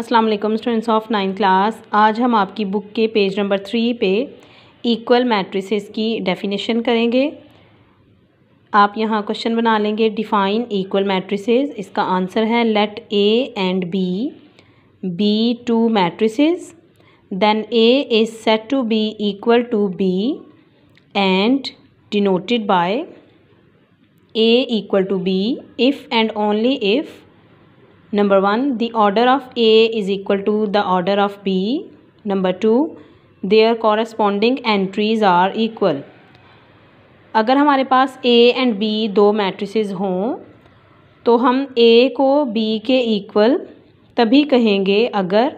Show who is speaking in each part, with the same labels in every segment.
Speaker 1: अस्सलाम वालेकुम students of nine class आज हम आपकी बुक के पेज नंबर थ्री पे इक्वल मैट्रिसेस की डेफिनेशन करेंगे आप यहाँ क्वेश्चन बना लेंगे डिफाइन इक्वल मैट्रिसेस इसका आंसर है let A and B be two matrices then A is said to be equal to B and denoted by A equal to B if and only if Number 1. The order of A is equal to the order of B. Number 2. Their corresponding entries are equal. अगर हमारे पास A and B दो matrices हों तो हम ए को B के equal तभी कहेंगे अगर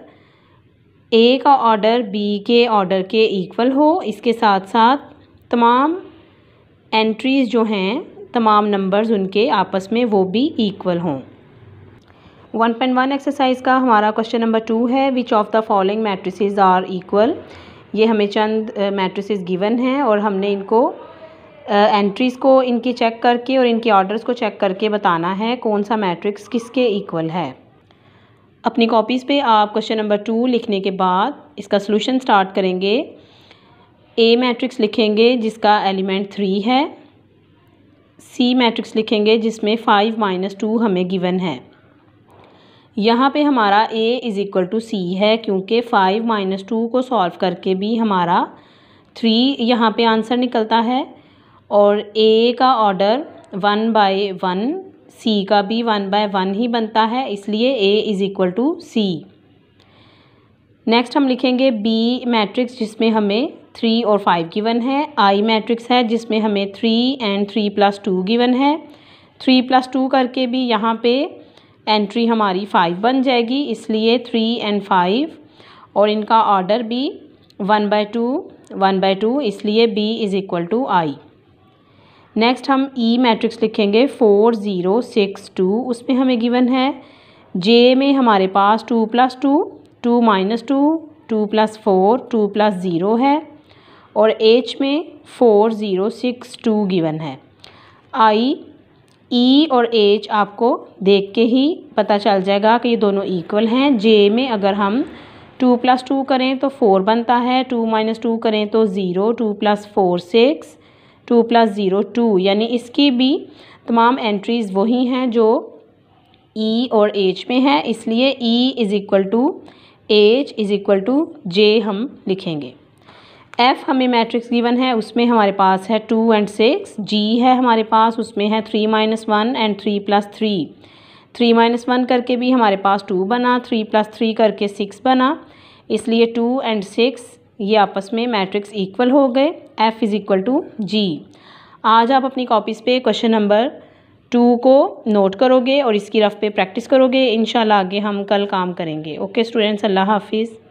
Speaker 1: ए का ऑर्डर बी के ऑर्डर के इक्वल हो इसके साथ साथ तमाम एंट्रीज़ जो हैं तमाम नंबर्स उनके आपस में वो भी इक्वल हों वन पॉइंट वन एक्सरसाइज का हमारा क्वेश्चन नंबर टू है which of the following matrices are equal ये हमें चंद मैट्रिसेज गिवन हैं और हमने इनको एंट्रीज़ को इनकी चेक करके और इनके ऑर्डर्स को चेक करके बताना है कौन सा मैट्रिक्स किसके इक्वल है अपनी कॉपीज़ पे आप क्वेश्चन नंबर टू लिखने के बाद इसका सोल्यूशन स्टार्ट करेंगे ए मैट्रिक्स लिखेंगे जिसका एलिमेंट थ्री है सी मैट्रिक्स लिखेंगे जिसमें फ़ाइव माइनस टू हमें गिवन है यहाँ पे हमारा a is equal to C है क्योंकि फ़ाइव माइनस टू को सॉल्व करके भी हमारा थ्री यहाँ पे आंसर निकलता है और a का order one by one C का भी वन बाय वन ही बनता है इसलिए a is equal to C next हम लिखेंगे b मैट्रिक्स जिसमें हमें थ्री और फाइव गिवन है आई मैट्रिक्स है जिसमें हमें three and three plus two given है थ्री प्लस टू करके भी यहाँ पे एंट्री हमारी फाइव बन जाएगी इसलिए थ्री एंड फाइव और इनका ऑर्डर भी one by two one by two इसलिए B is equal to I next हम ई e मैट्रिक्स लिखेंगे फोर ज़ीरो सिक्स टू उसमें हमें गिवन है जे में हमारे पास two plus two two minus two two plus four two plus zero है और एच में four zero six two given है आई ई और एच आपको देख के ही पता चल जाएगा कि ये दोनों इक्वल हैं जे में अगर हम टू प्लस टू करें तो फ़ोर बनता है टू माइनस टू करें तो zero two plus four six two plus zero two यानी इसकी भी तमाम एंट्रीज़ वही हैं जो ई e और एच में है इसलिए E is equal to H is equal to J हम लिखेंगे एफ़ हमें मैट्रिक्स गिवन है उसमें हमारे पास है टू एंड सिक्स जी है हमारे पास उसमें है three minus one and three plus three three minus one करके भी हमारे पास टू बना थ्री प्लस थ्री करके सिक्स बना इसलिए टू एंड सिक्स ये आपस में मैट्रिक्स इक्वल हो गए F is equal to G आज आप अपनी कॉपीज़ पे क्वेश्चन नंबर टू को नोट करोगे और इसकी रफ़ पे प्रैक्टिस करोगे इन आगे हम कल काम करेंगे ओके स्टूडेंट्स अल्लाह हाफिज़